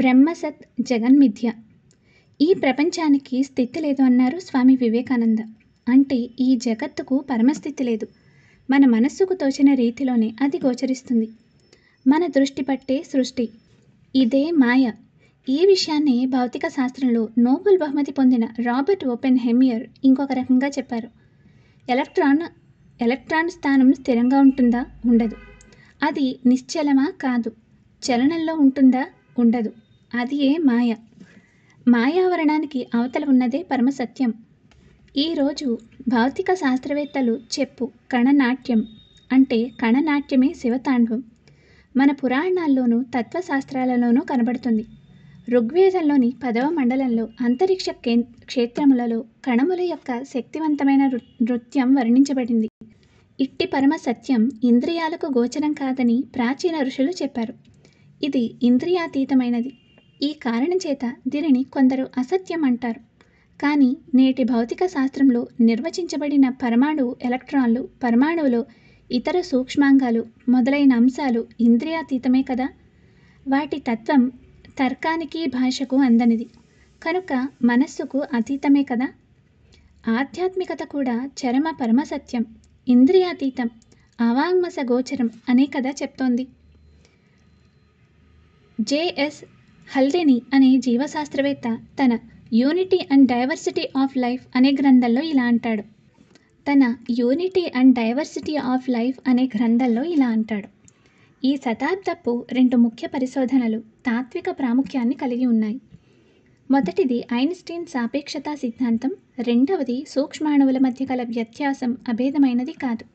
బ్రహ్మసత్ జగన్మిథ్య ఈ ప్రపంచానికి స్థితి లేదు అన్నారు స్వామి వివేకానంద అంటే ఈ జగత్తుకు పరమస్థితి లేదు మన మనస్సుకు తోచిన రీతిలోనే అది గోచరిస్తుంది మన దృష్టి పట్టే సృష్టి ఇదే మాయ ఈ విషయాన్ని భౌతిక శాస్త్రంలో నోబెల్ బహుమతి పొందిన రాబర్ట్ ఓపెన్ హెమియర్ ఇంకొక రకంగా చెప్పారు ఎలక్ట్రాన్ ఎలక్ట్రాన్ స్థానం స్థిరంగా ఉంటుందా ఉండదు అది నిశ్చలమా కాదు చలనంలో ఉంటుందా ఉండదు అది ఏ మాయ మాయావరణానికి అవతల ఉన్నదే పరమసత్యం ఈరోజు భౌతిక శాస్త్రవేత్తలు చెప్పు కణనాట్యం అంటే కణనాట్యమే శివతాండవం మన పురాణాల్లోనూ తత్వశాస్త్రాలలోనూ కనబడుతుంది ఋగ్వేదంలోని పదవ మండలంలో అంతరిక్ష క్షేత్రములలో కణముల యొక్క శక్తివంతమైన నృత్యం వర్ణించబడింది ఇట్టి పరమ సత్యం ఇంద్రియాలకు గోచరం కాదని ప్రాచీన ఋషులు చెప్పారు ఇది ఇంద్రియాతీతమైనది ఈ కారణం చేత దీనిని కొందరు అసత్యం అంటారు కానీ నేటి భౌతిక శాస్త్రంలో నిర్వచించబడిన పరమాణువు ఎలక్ట్రాన్లు పరమాణువులో ఇతర సూక్ష్మాంగాలు మొదలైన అంశాలు ఇంద్రియాతీతమే కదా వాటి తత్వం తర్కానికి భాషకు అందనిది కనుక మనస్సుకు అతీతమే కదా ఆధ్యాత్మికత కూడా చరమ పరమసత్యం ఇంద్రియాతీతం అవాంగ్మస గోచరం అనే కదా చెప్తోంది జేఎస్ హల్దెని అనే జీవశాస్త్రవేత్త తన unity and diversity of life అనే గ్రంథంలో ఇలా అంటాడు తన unity and diversity of life అనే గ్రంథంలో ఇలా అంటాడు ఈ శతాబ్దపు రెండు ముఖ్య పరిశోధనలు తాత్విక ప్రాముఖ్యాన్ని కలిగి ఉన్నాయి మొదటిది ఐన్స్టీన్ సాపేక్షతా సిద్ధాంతం రెండవది సూక్ష్మాణువుల మధ్య గల వ్యత్యాసం అభేదమైనది కాదు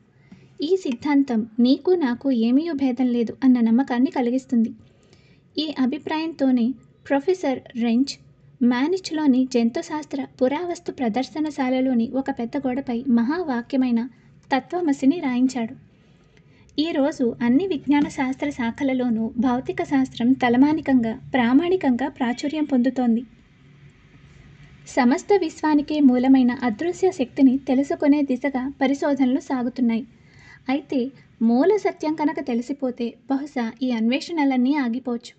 ఈ సిద్ధాంతం నీకు నాకు ఏమీ భేదం లేదు అన్న నమ్మకాన్ని కలిగిస్తుంది ఈ అభిప్రాయంతోనే ప్రొఫెసర్ రెంచ్ మ్యానిచ్లోని జంతుశాస్త్ర పురావస్తు ప్రదర్శనశాలలోని ఒక పెద్ద గోడపై మహావాక్యమైన తత్వమసిని రాయించాడు ఈరోజు అన్ని విజ్ఞాన శాస్త్ర శాఖలలోనూ భౌతిక శాస్త్రం తలమానికంగా ప్రామాణికంగా ప్రాచుర్యం పొందుతోంది సమస్త విశ్వానికే మూలమైన అదృశ్య శక్తిని తెలుసుకునే దిశగా పరిశోధనలు సాగుతున్నాయి అయితే మూల సత్యం కనుక తెలిసిపోతే బహుశా ఈ అన్వేషణలన్నీ ఆగిపోవచ్చు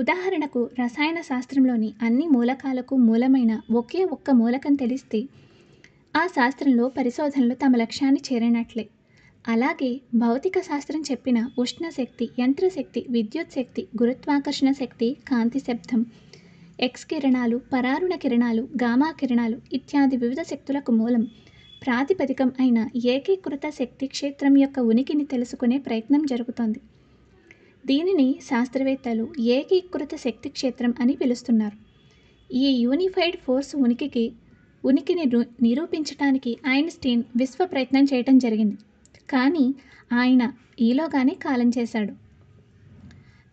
ఉదాహరణకు రసాయన శాస్త్రంలోని అన్ని మూలకాలకు మూలమైన ఒకే ఒక్క మూలకం తెలిస్తే ఆ శాస్త్రంలో పరిశోధనలు తమ లక్ష్యాన్ని చేరినట్లే అలాగే భౌతిక శాస్త్రం చెప్పిన ఉష్ణశక్తి యంత్రశక్తి విద్యుత్ శక్తి గురుత్వాకర్షణ శక్తి కాంతి శబ్దం ఎక్స్ కిరణాలు పరారుణ కిరణాలు గామా కిరణాలు ఇత్యాది వివిధ శక్తులకు మూలం ప్రాతిపదికం అయిన ఏకీకృత శక్తి క్షేత్రం యొక్క ఉనికిని తెలుసుకునే ప్రయత్నం జరుగుతోంది దీనిని శాస్త్రవేత్తలు ఏకీకృత శక్తి క్షేత్రం అని పిలుస్తున్నారు ఈ యూనిఫైడ్ ఫోర్స్ ఉనికికి ఉనికిని నిరూపించడానికి ఐన్స్టీన్ విశ్వ ప్రయత్నం చేయటం జరిగింది కానీ ఆయన ఈలోగానే కాలం చేశాడు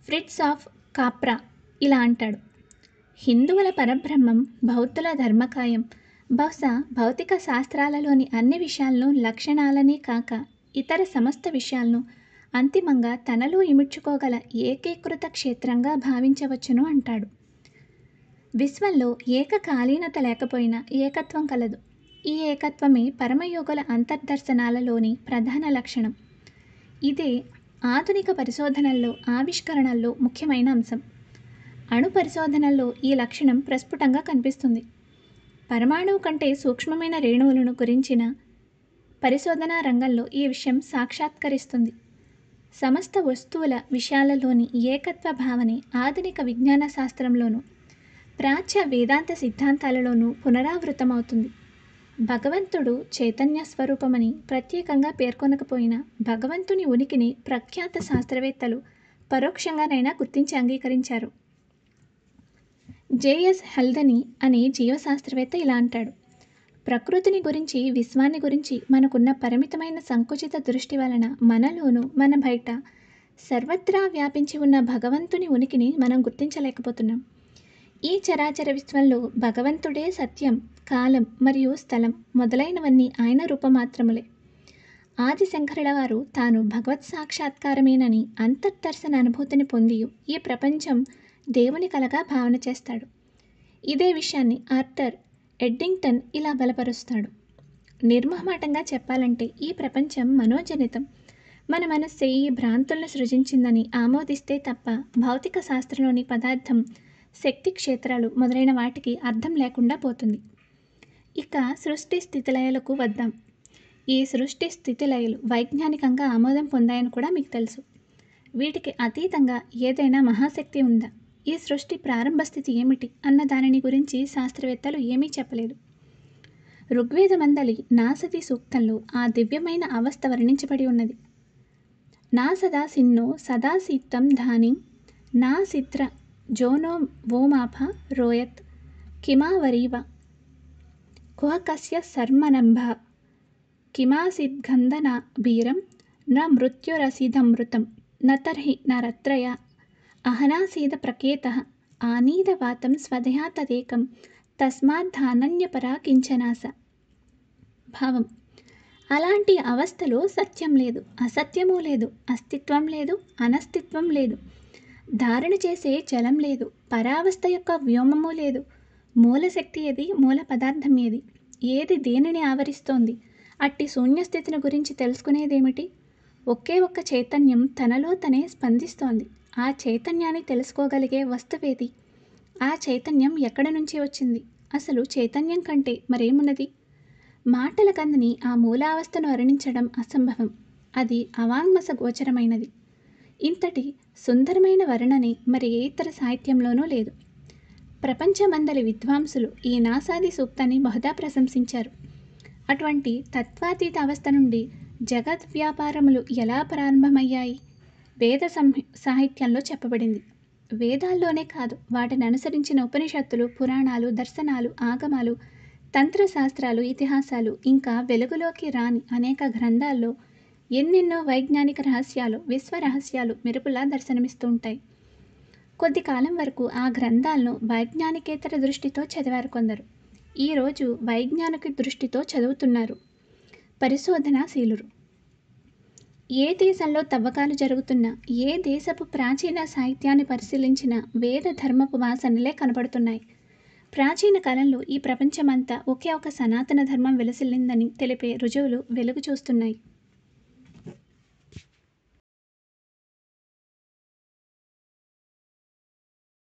ఫ్రిట్స్ ఆఫ్ కాప్రా ఇలా అంటాడు హిందువుల పరబ్రహ్మం భౌతుల ధర్మకాయం బహుశా భౌతిక శాస్త్రాలలోని అన్ని విషయాలను లక్షణాలని కాక ఇతర సమస్త విషయాలను అంతిమంగా తనలో ఇముడ్చుకోగల ఏకీకృత క్షేత్రంగా భావించవచ్చును అంటాడు విశ్వంలో ఏకకాలీనత లేకపోయినా ఏకత్వం కలదు ఈ ఏకత్వమే పరమయోగుల అంతర్దర్శనాలలోని ప్రధాన లక్షణం ఇదే ఆధునిక పరిశోధనల్లో ఆవిష్కరణల్లో ముఖ్యమైన అంశం అణు పరిశోధనల్లో ఈ లక్షణం ప్రస్ఫుటంగా కనిపిస్తుంది పరమాణువు కంటే సూక్ష్మమైన రేణువులను గురించిన పరిశోధనా రంగంలో ఈ విషయం సాక్షాత్కరిస్తుంది సమస్త వస్తువుల విషయాలలోని ఏకత్వ భావనే ఆధునిక విజ్ఞాన శాస్త్రంలోనూ ప్రాచ్య వేదాంత సిద్ధాంతాలలోనూ పునరావృతమవుతుంది భగవంతుడు చైతన్య స్వరూపమని ప్రత్యేకంగా పేర్కొనకపోయినా భగవంతుని ఉనికిని ప్రఖ్యాత శాస్త్రవేత్తలు పరోక్షంగానైనా గుర్తించి అంగీకరించారు జేఎస్ హల్దని అనే జీవశాస్త్రవేత్త ఇలా అంటాడు ప్రకృతిని గురించి విశ్వాన్ని గురించి మనకున్న పరిమితమైన సంకుచిత దృష్టి వలన మనలోనూ మన బయట సర్వత్రా వ్యాపించి ఉన్న భగవంతుని ఉనికిని మనం గుర్తించలేకపోతున్నాం ఈ చరాచర విశ్వంలో భగవంతుడే సత్యం కాలం మరియు స్థలం మొదలైనవన్నీ ఆయన రూపమాత్రములే ఆది శంకరుల వారు తాను భగవత్ సాక్షాత్కారమేనని అంతర్దర్శన అనుభూతిని పొంది ఈ ప్రపంచం దేవుని కలగా భావన చేస్తాడు ఇదే విషయాన్ని ఆర్థర్ ఎడ్డింగ్టన్ ఇలా బలపరుస్తాడు నిర్మహమాటంగా చెప్పాలంటే ఈ ప్రపంచం మనోజనితం మన మనస్సే ఈ భ్రాంతులను సృజించిందని ఆమోదిస్తే తప్ప భౌతిక శాస్త్రంలోని పదార్థం శక్తి క్షేత్రాలు మొదలైన వాటికి అర్థం లేకుండా పోతుంది ఇక సృష్టి స్థితిలయలకు వద్దాం ఈ సృష్టి స్థితిలయలు వైజ్ఞానికంగా ఆమోదం పొందాయని కూడా మీకు తెలుసు వీటికి అతీతంగా ఏదైనా మహాశక్తి ఉందా ఈ సృష్టి ప్రారంభ స్థితి ఏమిటి అన్న దానిని గురించి శాస్త్రవేత్తలు ఏమీ చెప్పలేదు ఋగ్వేద మందలి నాసతి సూక్తంలో ఆ దివ్యమైన అవస్థ వర్ణించబడి ఉన్నది నా సిన్నో సదాసిత్తం ధాని నా సిత్ర జోనో వోమాభ రోయత్ కిమావరీవ కుహకస్య సర్మనంభ కిమాసిద్గంధన బీరం న మృత్యురసిధమృతం న తర్హి నరత్రయ అహనాసీద अहनासीदप्रकेतः आनीतवातं स्वधया तदेकं तस्माद्धानन्यपरा కించనాశ భావం అలాంటి అవస్థలో సత్యం లేదు అసత్యమూ లేదు అస్తిత్వం లేదు అనస్తిత్వం లేదు ధారణ చేసే చలం లేదు పరావస్థ యొక్క వ్యోమము లేదు మూలశక్తి ఏది మూల పదార్థం ఏది ఏది దేనిని ఆవరిస్తోంది అట్టి శూన్యస్థితిని గురించి తెలుసుకునేదేమిటి ఒకే ఒక్క చైతన్యం తనలో తనే స్పందిస్తోంది ఆ చైతన్యాన్ని తెలుసుకోగలిగే వస్తువేది ఆ చైతన్యం ఎక్కడి నుంచి వచ్చింది అసలు చైతన్యం కంటే మరేమున్నది మాటల కందని ఆ మూలావస్థను వర్ణించడం అసంభవం అది అవాంగ్మస గోచరమైనది ఇంతటి సుందరమైన వర్ణని మరి ఏ ఇతర సాహిత్యంలోనూ లేదు ప్రపంచమందలి విద్వాంసులు ఈ నాసాది సూక్తాన్ని బహుదా ప్రశంసించారు అటువంటి తత్వాతీత అవస్థ నుండి వ్యాపారములు ఎలా ప్రారంభమయ్యాయి వేద సాహిత్యంలో చెప్పబడింది వేదాల్లోనే కాదు వాటిని అనుసరించిన ఉపనిషత్తులు పురాణాలు దర్శనాలు ఆగమాలు తంత్రశాస్త్రాలు ఇతిహాసాలు ఇంకా వెలుగులోకి రాని అనేక గ్రంథాల్లో ఎన్నెన్నో వైజ్ఞానిక రహస్యాలు విశ్వ రహస్యాలు మెరుపులా దర్శనమిస్తూ ఉంటాయి కొద్ది కాలం వరకు ఆ గ్రంథాలను వైజ్ఞానికేతర దృష్టితో చదివారు కొందరు ఈరోజు వైజ్ఞానిక దృష్టితో చదువుతున్నారు పరిశోధనాశీలు ఏ దేశంలో తవ్వకాలు జరుగుతున్నా ఏ దేశపు ప్రాచీన సాహిత్యాన్ని పరిశీలించినా వేద ధర్మపు వాసనలే కనపడుతున్నాయి ప్రాచీన కాలంలో ఈ ప్రపంచమంతా ఒకే ఒక సనాతన ధర్మం విలసిల్లిందని తెలిపే రుజువులు వెలుగు చూస్తున్నాయి